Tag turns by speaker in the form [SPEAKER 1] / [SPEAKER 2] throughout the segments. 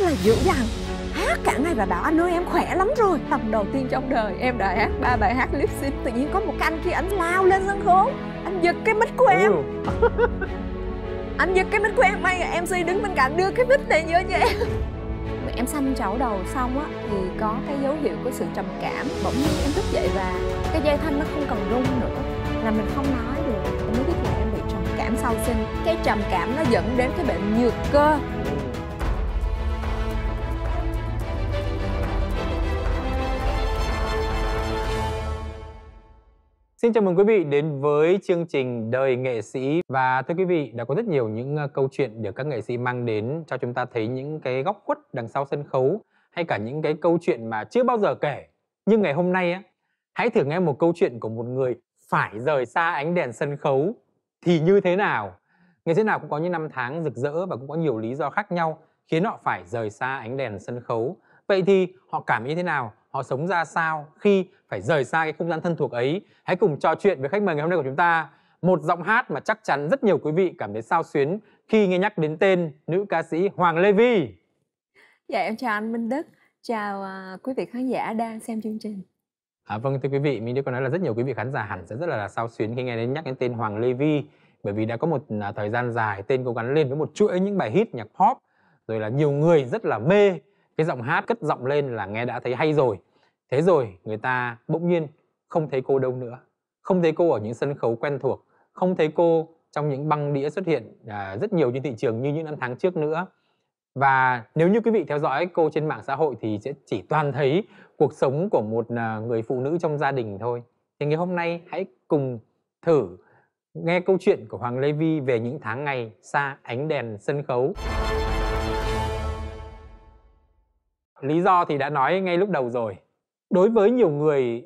[SPEAKER 1] là dữ dằn hát cả ngày và bảo anh ơi em khỏe lắm rồi lần đầu tiên trong đời em đã hát ba bài hát lip sync tự nhiên có một cái anh kia anh lao lên sân khấu anh giật cái mic của em anh giật cái mic của em may là mc đứng bên cạnh đưa cái mic này vô cho em em xăm chảo đầu xong á thì có cái dấu hiệu của sự trầm cảm bỗng nhiên em thức dậy và cái dây thanh nó không còn rung nữa là mình không nói được em mới biết là em bị trầm cảm sau sinh cái trầm cảm nó dẫn đến cái bệnh nhược cơ
[SPEAKER 2] Xin chào mừng quý vị đến với chương trình Đời nghệ sĩ và thưa quý vị đã có rất nhiều những ờ, câu chuyện được các nghệ sĩ mang đến cho chúng ta thấy những cái góc khuất đằng sau sân khấu hay cả những cái câu chuyện mà chưa bao giờ kể. Nhưng ngày hôm nay á, hãy thử nghe một câu chuyện của một người phải rời xa ánh đèn sân khấu thì như thế nào? Nghệ sĩ nào cũng có những năm tháng rực rỡ và cũng có nhiều lý do khác nhau khiến họ phải rời xa ánh đèn sân khấu. Vậy thì họ cảm như thế nào? họ sống ra sao khi phải rời xa cái không gian thân thuộc ấy. Hãy cùng trò chuyện với khách mời ngày hôm nay của chúng ta. Một giọng hát mà chắc chắn rất nhiều quý vị cảm thấy sao xuyến khi nghe nhắc đến tên nữ ca sĩ Hoàng Lê Vi.
[SPEAKER 1] Dạ em chào anh Minh Đức, chào à, quý vị khán giả đang xem chương trình.
[SPEAKER 2] À, vâng thưa quý vị, mình đã có nói là rất nhiều quý vị khán giả hẳn sẽ rất là, là sao xuyến khi nghe đến nhắc đến tên Hoàng Lê Vi bởi vì đã có một à, thời gian dài tên cố gắn lên với một chuỗi những bài hit nhạc pop rồi là nhiều người rất là mê cái giọng hát cất giọng lên là nghe đã thấy hay rồi Thế rồi người ta bỗng nhiên không thấy cô đâu nữa, không thấy cô ở những sân khấu quen thuộc, không thấy cô trong những băng đĩa xuất hiện à, rất nhiều trên thị trường như những năm tháng trước nữa. Và nếu như quý vị theo dõi cô trên mạng xã hội thì sẽ chỉ toàn thấy cuộc sống của một à, người phụ nữ trong gia đình thôi. Thì ngày hôm nay hãy cùng thử nghe câu chuyện của Hoàng Lê Vi về những tháng ngày xa ánh đèn sân khấu. Lý do thì đã nói ngay lúc đầu rồi, đối với nhiều người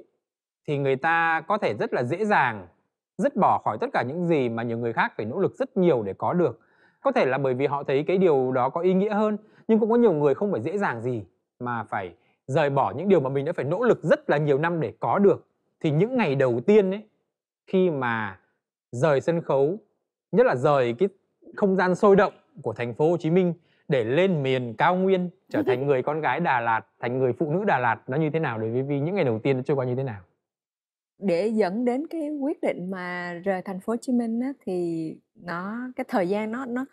[SPEAKER 2] thì người ta có thể rất là dễ dàng dứt bỏ khỏi tất cả những gì mà nhiều người khác phải nỗ lực rất nhiều để có được có thể là bởi vì họ thấy cái điều đó có ý nghĩa hơn nhưng cũng có nhiều người không phải dễ dàng gì mà phải rời bỏ những điều mà mình đã phải nỗ lực rất là nhiều năm để có được thì những ngày đầu tiên ấy khi mà rời sân khấu nhất là rời cái không gian sôi động của thành phố Hồ Chí Minh để lên miền cao nguyên trở thành người con gái Đà Lạt thành người phụ nữ Đà Lạt nó như thế nào đối với Vi những ngày đầu tiên nó trôi qua như thế nào
[SPEAKER 1] để dẫn đến cái quyết định mà rời thành phố Hồ Chí Minh á, thì nó cái thời gian nó nó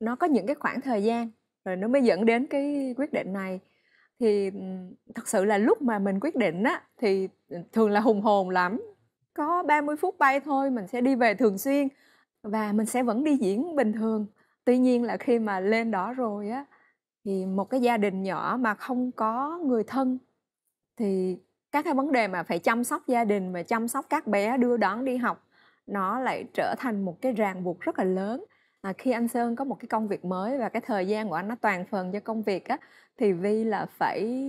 [SPEAKER 1] nó có những cái khoảng thời gian rồi nó mới dẫn đến cái quyết định này thì thật sự là lúc mà mình quyết định á thì ừ, thường là hùng hồn lắm có 30 phút bay thôi mình sẽ đi về thường xuyên và mình sẽ vẫn đi diễn bình thường tuy nhiên là khi mà lên đó rồi á thì một cái gia đình nhỏ mà không có người thân thì các cái vấn đề mà phải chăm sóc gia đình và chăm sóc các bé đưa đón đi học nó lại trở thành một cái ràng buộc rất là lớn à, khi anh sơn có một cái công việc mới và cái thời gian của anh nó toàn phần cho công việc á thì vi là phải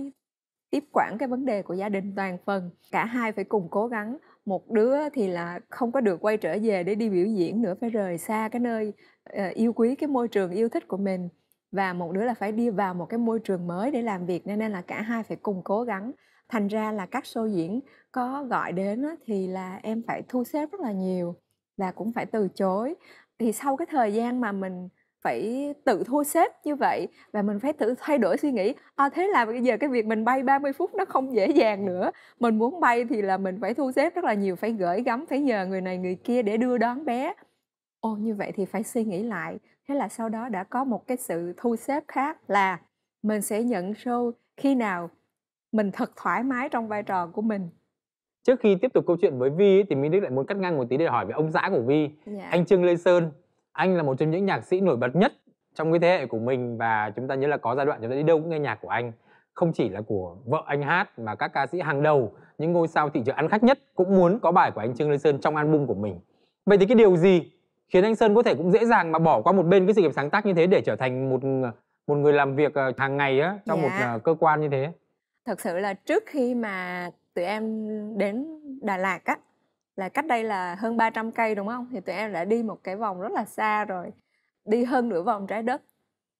[SPEAKER 1] tiếp quản cái vấn đề của gia đình toàn phần cả hai phải cùng cố gắng một đứa thì là không có được quay trở về để đi biểu diễn nữa phải rời xa cái nơi ờ, yêu quý cái môi trường yêu thích của mình và một đứa là phải đi vào một cái môi trường mới để làm việc nên, nên là cả hai phải cùng cố gắng thành ra là các show diễn có gọi đến thì là em phải thu xếp rất là nhiều và cũng phải từ chối thì sau cái thời gian mà mình phải tự thu xếp như vậy và mình phải tự thay đổi suy nghĩ à, thế là bây giờ cái việc mình bay 30 phút nó không dễ dàng nữa mình muốn bay thì là mình phải thu xếp rất là nhiều phải gửi gắm phải nhờ người này người kia để đưa đón bé ô như vậy thì phải suy nghĩ lại thế là sau đó đã có một cái sự thu xếp khác là mình sẽ nhận show khi nào mình thật thoải mái trong vai trò của mình
[SPEAKER 2] trước khi tiếp tục câu chuyện với vi ấy, thì minh đức lại muốn cắt ngang một tí để hỏi về ông xã của vi yeah. Dạ. anh trương lê sơn anh là một trong những nhạc sĩ nổi bật nhất trong cái thế hệ của mình và chúng ta nhớ là có giai đoạn chúng ta đi đâu cũng nghe nhạc của anh không chỉ là của vợ anh hát mà các ca sĩ hàng đầu những ngôi sao thị trường ăn khách nhất cũng muốn có bài của anh trương lê sơn trong album của mình vậy thì cái điều gì khiến anh Sơn có thể cũng dễ dàng mà bỏ qua một bên cái sự nghiệp sáng tác như thế để trở thành một một người làm việc ờ, hàng ngày á trong dạ. một ờ, cơ quan như thế.
[SPEAKER 1] Thật sự là trước khi mà tụi em đến Đà Lạt á là cách đây là hơn 300 cây đúng không? Thì tụi em đã đi một cái vòng rất là xa rồi. Đi hơn nửa vòng trái đất.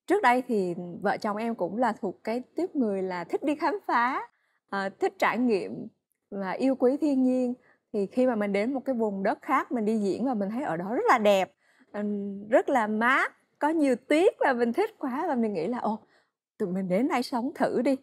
[SPEAKER 1] Trước đây thì vợ chồng em cũng là thuộc cái tiếp người là thích đi khám phá, ờ, thích trải nghiệm và yêu quý thiên nhiên thì khi mà mình đến một cái vùng đất khác mình đi diễn và mình thấy ở đó rất là đẹp ờ, rất là mát có nhiều tuyết và mình thích quá và mình nghĩ là ồ tụi mình đến đây sống thử đi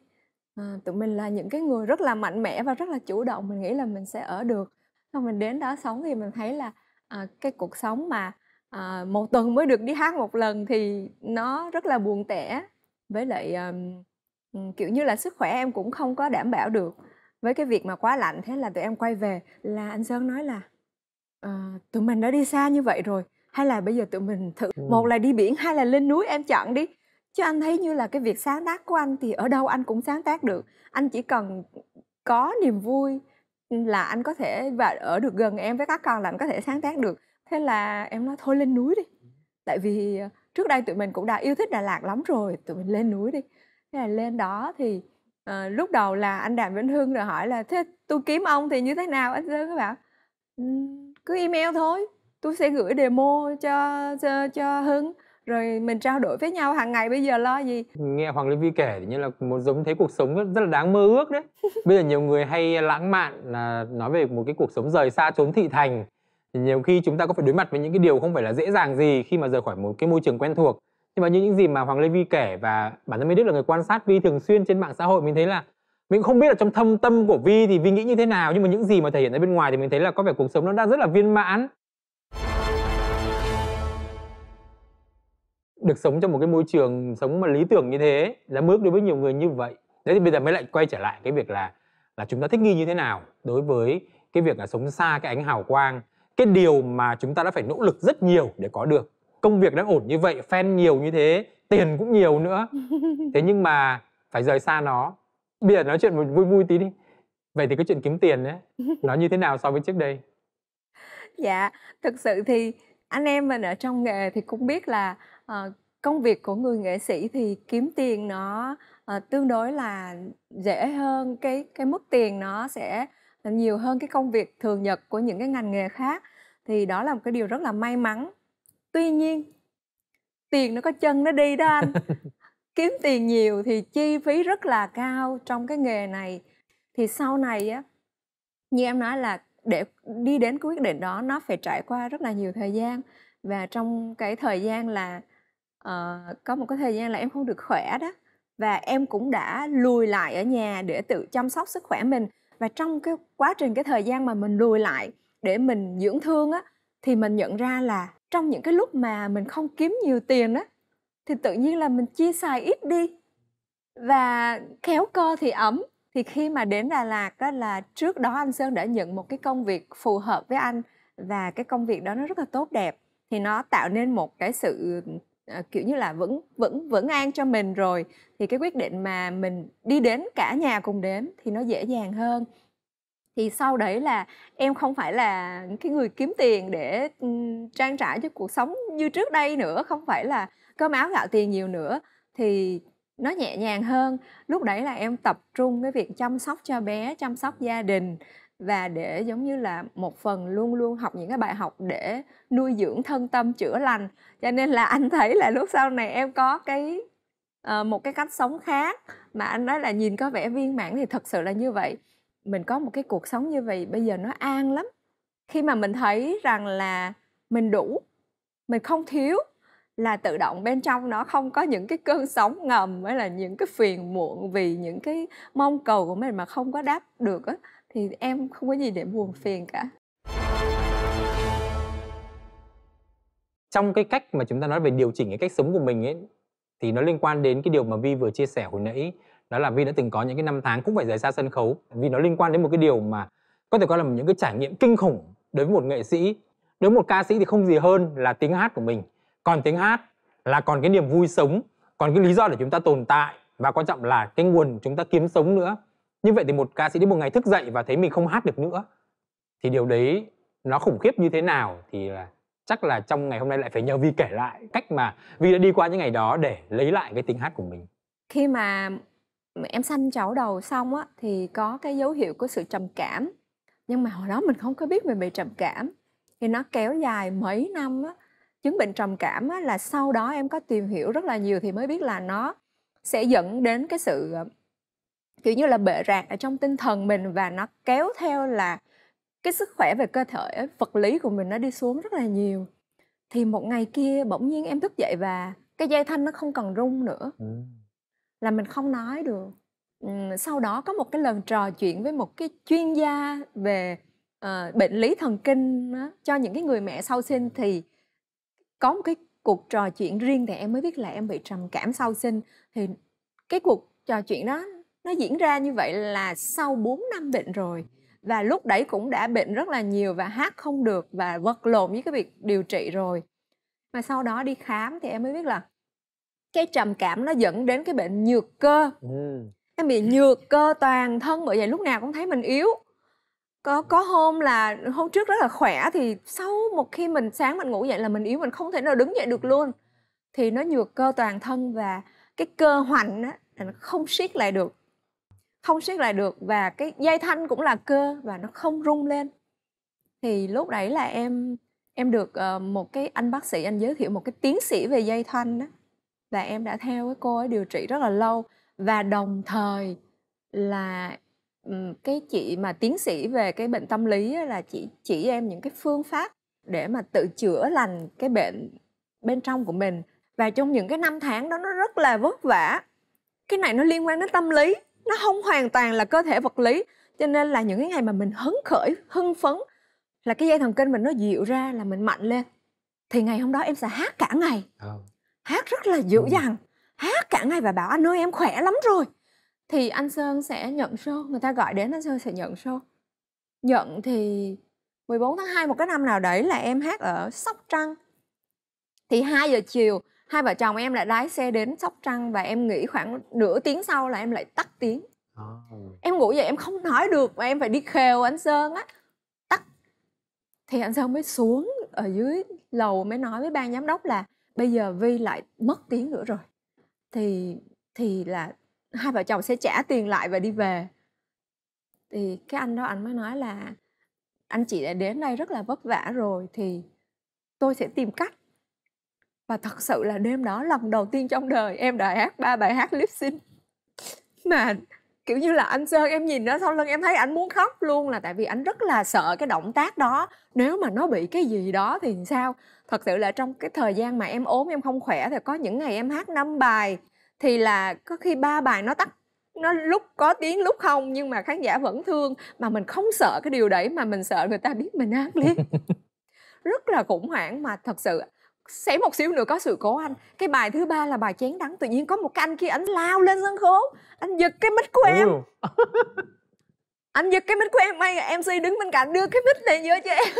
[SPEAKER 1] à, tụi mình là những cái người rất là mạnh mẽ và rất là chủ động mình nghĩ là mình sẽ ở được xong mình đến đó sống thì mình thấy là à, cái cuộc sống mà à, một tuần mới được đi hát một lần thì nó rất là buồn tẻ với lại um, kiểu như là sức khỏe em cũng không có đảm bảo được với cái việc mà quá lạnh thế là tụi em quay về là anh sơn nói là à, tụi mình đã đi xa như vậy rồi hay là bây giờ tụi mình thử ừ. một là đi biển hai là lên núi em chọn đi chứ anh thấy như là cái việc sáng tác của anh thì ở đâu anh cũng sáng tác được anh chỉ cần có niềm vui là anh có thể và ở được gần em với các con là anh có thể sáng tác được thế là em nói thôi lên núi đi ừ. tại vì ờ, trước đây tụi mình cũng đã yêu thích đà lạt lắm rồi tụi mình lên núi đi thế là lên đó thì Ờ, lúc đầu là anh Đàm Vĩnh Hưng rồi hỏi là thế tôi kiếm ông thì như thế nào anh Sơn có bảo ừ, cứ email thôi tôi sẽ gửi demo cho cho, cho Hưng rồi mình trao đổi với nhau hàng ngày bây giờ lo gì
[SPEAKER 2] nghe Hoàng Lê Vi kể thì như là một giống thấy cuộc sống rất, rất là đáng mơ ước đấy bây giờ nhiều người hay lãng mạn là nói về một cái cuộc sống rời xa trốn thị thành thì nhiều khi chúng ta có phải đối mặt với những cái điều không phải là dễ dàng gì khi mà rời khỏi một cái môi trường quen thuộc nhưng mà như những gì mà hoàng lê vi kể và bản thân mình đức là người quan sát vi thường xuyên trên mạng xã hội mình thấy là mình không biết là trong thâm tâm của vi thì vi nghĩ như thế nào nhưng mà những gì mà thể hiện ra bên ngoài thì mình thấy là có vẻ cuộc sống nó đang rất là viên mãn được sống trong một cái môi trường sống mà lý tưởng như thế là bước đối với nhiều người như vậy đấy thì bây giờ mới lại quay trở lại cái việc là là chúng ta thích nghi như thế nào đối với cái việc là sống xa cái ánh hào quang cái điều mà chúng ta đã phải nỗ lực rất nhiều để có được công việc đang ổn như vậy fan nhiều như thế tiền cũng nhiều nữa thế nhưng mà phải rời xa nó bây giờ nói chuyện một vui vui tí đi vậy thì cái chuyện kiếm tiền ấy nó như thế nào so với trước đây
[SPEAKER 1] dạ thực sự thì anh em mình ở trong nghề thì cũng biết là uh, công việc của người nghệ sĩ thì kiếm tiền nó uh, tương đối là dễ hơn cái cái mức tiền nó sẽ nhiều hơn cái công việc thường nhật của những cái ngành nghề khác thì đó là một cái điều rất là may mắn tuy nhiên tiền nó có chân nó đi đó anh kiếm tiền nhiều thì chi phí rất là cao trong cái nghề này thì sau này á như em nói là để đi đến quyết định đó nó phải trải qua rất là nhiều thời gian và trong cái thời gian là uh, có một cái thời gian là em không được khỏe đó và em cũng đã lùi lại ở nhà để tự chăm sóc sức khỏe mình và trong cái quá trình cái thời gian mà mình lùi lại để mình dưỡng thương á thì mình nhận ra là trong những cái lúc mà mình không kiếm nhiều tiền á thì tự nhiên là mình chia xài ít đi và khéo co thì ấm thì khi mà đến Đà Lạt đó là trước đó anh Sơn đã nhận một cái công việc phù hợp với anh và cái công việc đó nó rất là tốt đẹp thì nó tạo nên một cái sự ờ, kiểu như là vẫn vẫn vẫn an cho mình rồi thì cái quyết định mà mình đi đến cả nhà cùng đến thì nó dễ dàng hơn thì sau đấy là em không phải là cái người kiếm tiền để ừ, trang trải cho cuộc sống như trước đây nữa không phải là cơm áo gạo tiền nhiều nữa thì nó nhẹ nhàng hơn lúc đấy là em tập trung cái việc chăm sóc cho bé chăm sóc gia đình và để giống như là một phần luôn luôn học những cái bài học để nuôi dưỡng thân tâm chữa lành cho nên là anh thấy là lúc sau này em có cái ờ, một cái cách sống khác mà anh nói là nhìn có vẻ viên mãn thì thật sự là như vậy mình có một cái cuộc sống như vậy bây giờ nó an lắm khi mà mình thấy rằng là mình đủ mình không thiếu là tự động bên trong nó không có những cái cơn sóng ngầm hay là những cái phiền muộn vì những cái mong cầu của mình mà không có đáp được á thì em không có gì để buồn phiền cả
[SPEAKER 2] trong cái cách mà chúng ta nói về điều chỉnh cái cách sống của mình ấy thì nó liên quan đến cái điều mà Vi vừa chia sẻ hồi nãy đó là Vi đã từng có những cái năm tháng cũng phải rời xa sân khấu vì nó liên quan đến một cái điều mà có thể coi là những cái trải nghiệm kinh khủng đối với một nghệ sĩ đối với một ca sĩ thì không gì hơn là tiếng hát của mình còn tiếng hát là còn cái niềm vui sống còn cái lý do để chúng ta tồn tại và quan trọng là cái nguồn chúng ta kiếm sống nữa như vậy thì một ca sĩ đến một ngày thức dậy và thấy mình không hát được nữa thì điều đấy nó khủng khiếp như thế nào thì là chắc là trong ngày hôm nay lại phải nhờ Vi kể lại cách mà Vi đã đi qua những ngày đó để lấy lại cái tiếng hát của mình. Khi
[SPEAKER 1] mà em sanh chảo đầu xong á thì có cái dấu hiệu của sự trầm cảm nhưng mà hồi đó mình không có biết mình bị trầm cảm thì nó kéo dài mấy năm á chứng bệnh trầm cảm á, là sau đó em có tìm hiểu rất là nhiều thì mới biết là nó sẽ dẫn đến cái sự ờ, kiểu như là bệ rạc ở trong tinh thần mình và nó kéo theo là cái sức khỏe về cơ thể vật lý của mình nó đi xuống rất là nhiều thì một ngày kia bỗng nhiên em thức dậy và cái dây thanh nó không còn rung nữa ừ là mình không nói được sau đó có một cái lần trò chuyện với một cái chuyên gia về uh, bệnh lý thần kinh đó, cho những cái người mẹ sau sinh thì có một cái cuộc trò chuyện riêng thì em mới biết là em bị trầm cảm sau sinh thì cái cuộc trò chuyện đó nó diễn ra như vậy là sau 4 năm bệnh rồi và lúc đấy cũng đã bệnh rất là nhiều và hát không được và vật lộn với cái việc điều trị rồi mà sau đó đi khám thì em mới biết là cái trầm cảm nó dẫn đến cái bệnh nhược cơ ừ. em bị nhược cơ toàn thân bởi vậy lúc nào cũng thấy mình yếu có có hôm là hôm trước rất là khỏe thì sau một khi mình sáng mình ngủ dậy là mình yếu mình không thể nào đứng dậy được luôn thì nó nhược cơ toàn thân và cái cơ hoành á nó không siết lại được không siết lại được và cái dây thanh cũng là cơ và nó không rung lên thì lúc đấy là em em được ờ, một cái anh bác sĩ anh giới thiệu một cái tiến sĩ về dây thanh đó và em đã theo cái cô ấy điều trị rất là lâu và đồng thời là cái chị mà tiến sĩ về cái bệnh tâm lý là chỉ chỉ em những cái phương pháp để mà tự chữa lành cái bệnh bên trong của mình và trong những cái năm tháng đó nó rất là vất vả cái này nó liên quan đến tâm lý nó không hoàn toàn là cơ thể vật lý cho nên là những cái ngày mà mình hứng khởi hưng phấn là cái dây thần kinh mình nó dịu ra là mình mạnh lên thì ngày hôm đó em sẽ hát cả ngày ờ hát rất là dữ ừ. dằn hát cả ngày và bảo anh ơi em khỏe lắm rồi thì anh Sơn sẽ nhận show người ta gọi đến anh Sơn sẽ nhận show nhận thì 14 tháng 2 một cái năm nào đấy là em hát ở Sóc Trăng thì 2 giờ chiều hai vợ chồng em lại lái xe đến Sóc Trăng và em nghỉ khoảng nửa tiếng sau là em lại tắt tiếng oh. em ngủ dậy em không nói được mà em phải đi khều anh Sơn á tắt thì anh Sơn mới xuống ở dưới lầu mới nói với ban giám đốc là bây giờ vi lại mất tiếng nữa rồi thì thì là hai vợ chồng sẽ trả tiền lại và đi về thì cái anh đó anh mới nói là anh chị đã đến đây rất là vất vả rồi thì tôi sẽ tìm cách và thật sự là đêm đó lần đầu tiên trong đời em đã hát ba bài hát lip sync mà kiểu như là anh sơn em nhìn nó sau lưng em thấy anh muốn khóc luôn là tại vì anh rất là sợ cái động tác đó nếu mà nó bị cái gì đó thì sao thật sự là trong cái thời gian mà em ốm em không khỏe thì có những ngày em hát 5 bài thì là có khi ba bài nó tắt nó lúc có tiếng lúc không nhưng mà khán giả vẫn thương mà mình không sợ cái điều đấy mà mình sợ người ta biết mình hát liền rất là khủng hoảng mà thật sự sẽ một xíu nữa có sự cố anh cái bài thứ ba là bài chén đắng tự nhiên có một cái anh kia anh lao lên sân khấu anh giật cái mic của em anh giật cái mic của em may mc đứng bên cạnh đưa cái mic này vô cho em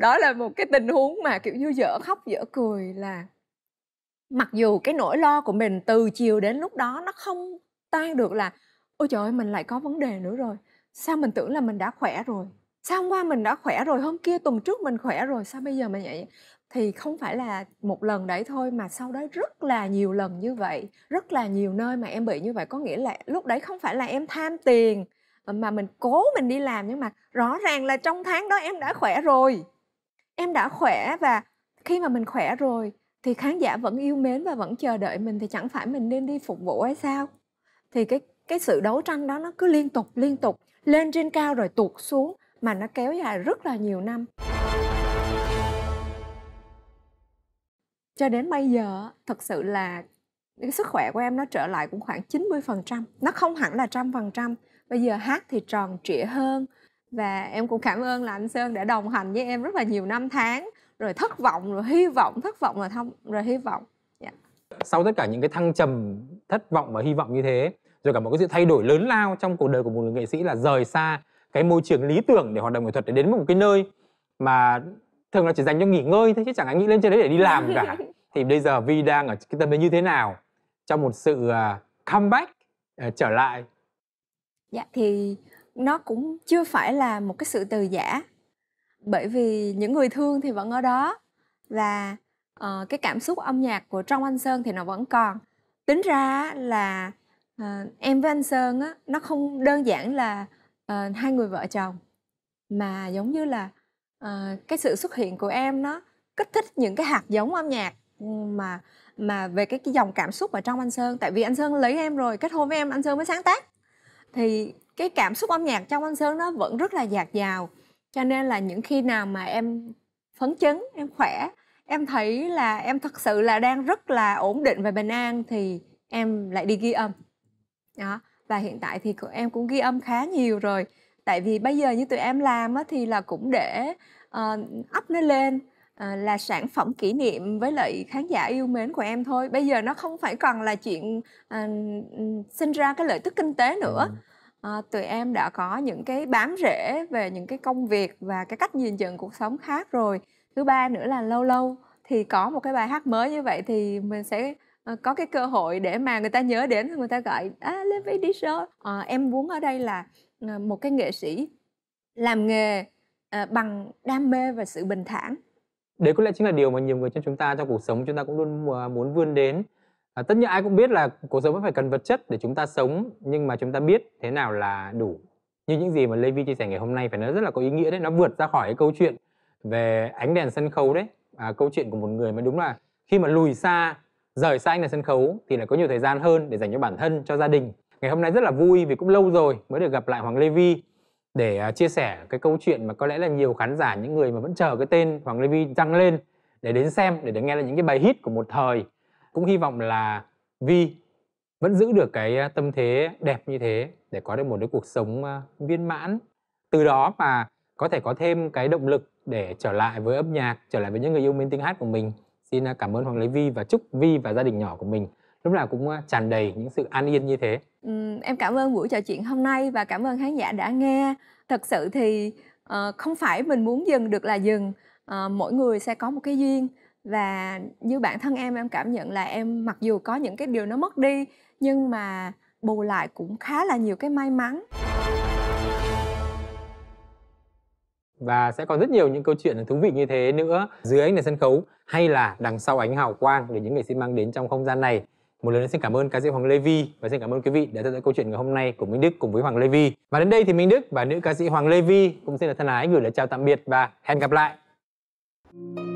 [SPEAKER 1] đó là một cái tình huống mà kiểu như dở khóc dở cười là mặc dù cái nỗi lo của mình từ chiều đến lúc đó nó không tan được là ôi trời ơi mình lại có vấn đề nữa rồi sao mình tưởng là mình đã khỏe rồi sao hôm qua mình đã khỏe rồi hôm kia tuần trước mình khỏe rồi sao bây giờ mình vậy thì không phải là một lần đấy thôi mà sau đó rất là nhiều lần như vậy rất là nhiều nơi mà em bị như vậy có nghĩa là lúc đấy không phải là em tham tiền ờ, mà mình cố mình đi làm nhưng mà rõ ràng là trong tháng đó em đã khỏe rồi em đã khỏe và khi mà mình khỏe rồi thì khán giả vẫn yêu mến và vẫn chờ đợi mình thì chẳng phải mình nên đi phục vụ hay sao thì cái cái sự đấu tranh đó nó cứ liên tục liên tục lên trên cao rồi tuột xuống mà nó kéo dài rất là nhiều năm cho đến bây giờ thật sự là cái sức khỏe của em nó trở lại cũng khoảng 90% nó không hẳn là trăm phần trăm bây giờ hát thì tròn trịa hơn và em cũng cảm ơn là anh Sơn đã đồng hành với em rất là nhiều năm tháng rồi thất vọng rồi hy vọng thất vọng rồi thông rồi hy vọng yeah.
[SPEAKER 2] Dạ. sau tất cả những cái thăng trầm thất vọng và hy vọng như thế rồi cả một cái sự thay đổi lớn lao trong cuộc đời của một người nghệ sĩ là rời xa cái môi trường lý tưởng để hoạt động nghệ thuật để đến một cái nơi mà thường là chỉ dành cho nghỉ ngơi thôi chứ chẳng ai nghĩ lên trên đấy để đi làm cả thì bây giờ Vi đang ở cái tâm thế như thế nào trong một sự à, comeback à, trở lại
[SPEAKER 1] Dạ thì nó cũng chưa phải là một cái sự từ giả bởi vì những người thương thì vẫn ở đó và uh, cái cảm xúc âm nhạc của trong anh sơn thì nó vẫn còn tính ra là uh, em với anh sơn á, nó không đơn giản là uh, hai người vợ chồng mà giống như là uh, cái sự xuất hiện của em nó kích thích những cái hạt giống âm nhạc ừ, mà mà về cái, cái dòng cảm xúc ở trong anh sơn tại vì anh sơn lấy em rồi kết hôn với em anh sơn mới sáng tác thì cái cảm xúc âm nhạc trong anh Sơn nó vẫn rất là dạt dào cho nên là những khi nào mà em phấn chấn em khỏe em thấy là em thật sự là đang rất là ổn định và bình an thì em lại đi ghi âm đó và hiện tại thì em cũng ghi âm khá nhiều rồi tại vì bây giờ như tụi em làm thì là cũng để uh, up nó lên ờ, là sản phẩm kỷ niệm với lại khán giả yêu mến của em thôi bây giờ nó không phải còn là chuyện ờ, sinh ra cái lợi tức kinh tế nữa ừ à, tụi em đã có những cái bám rễ về những cái công việc và cái cách nhìn nhận cuộc sống khác rồi thứ ba nữa là lâu lâu thì có một cái bài hát mới như vậy thì mình sẽ ờ, có cái cơ hội để mà người ta nhớ đến người ta gọi à, lên với đi show à, em muốn ở đây là ờ, một cái nghệ sĩ làm nghề à, bằng đam mê và sự bình thản
[SPEAKER 2] đấy có lẽ chính là điều mà nhiều người trong chúng ta trong cuộc sống chúng ta cũng luôn à, muốn vươn đến à, tất nhiên ai cũng biết là cuộc sống vẫn phải cần vật chất để chúng ta sống nhưng mà chúng ta biết thế nào là đủ như những gì mà Lê Vi chia sẻ ngày hôm nay phải nói rất là có ý nghĩa đấy nó vượt ra khỏi cái câu chuyện về ánh đèn sân khấu đấy à, câu chuyện của một người mà đúng là khi mà lùi xa rời xa ánh đèn sân khấu thì lại có nhiều thời gian hơn để dành cho bản thân cho gia đình ngày hôm nay rất là vui vì cũng lâu rồi mới được gặp lại Hoàng Lê Vi để uh, chia sẻ cái câu chuyện mà có lẽ là nhiều khán giả những người mà vẫn chờ cái tên Hoàng Lê Vi răng lên để đến xem để được nghe lại những cái bài hit của một thời cũng hy vọng là Vi vẫn giữ được cái à, tâm thế đẹp như thế để có được một cái cuộc sống à, viên mãn từ đó mà có thể có thêm cái động lực để trở lại với âm nhạc trở lại với những người yêu mến tiếng hát của mình xin à, cảm ơn hoàng lấy vi và chúc vi và gia đình nhỏ của mình lúc nào cũng tràn đầy những sự an yên như thế
[SPEAKER 1] ừ, em cảm ơn buổi trò chuyện hôm nay và cảm ơn khán giả đã nghe thật sự thì uh, không phải mình muốn dừng được là dừng uh, mỗi người sẽ có một cái duyên và như bản thân em em cảm nhận là em mặc dù có những cái điều nó mất đi nhưng mà bù lại cũng khá là nhiều cái may mắn
[SPEAKER 2] và sẽ còn rất nhiều những câu chuyện thú vị như thế nữa dưới ánh đèn sân khấu hay là đằng sau ánh hào quang để những nghệ sĩ mang đến trong không gian này một lần nữa xin cảm ơn ca sĩ Hoàng Lê Vi và xin cảm ơn quý vị đã theo dõi câu chuyện ngày hôm nay của Minh Đức cùng với Hoàng Lê Vi. Và đến đây thì Minh Đức và nữ ca sĩ Hoàng Lê Vi cũng xin được thân ái gửi lời chào tạm biệt và hẹn gặp lại. Thank you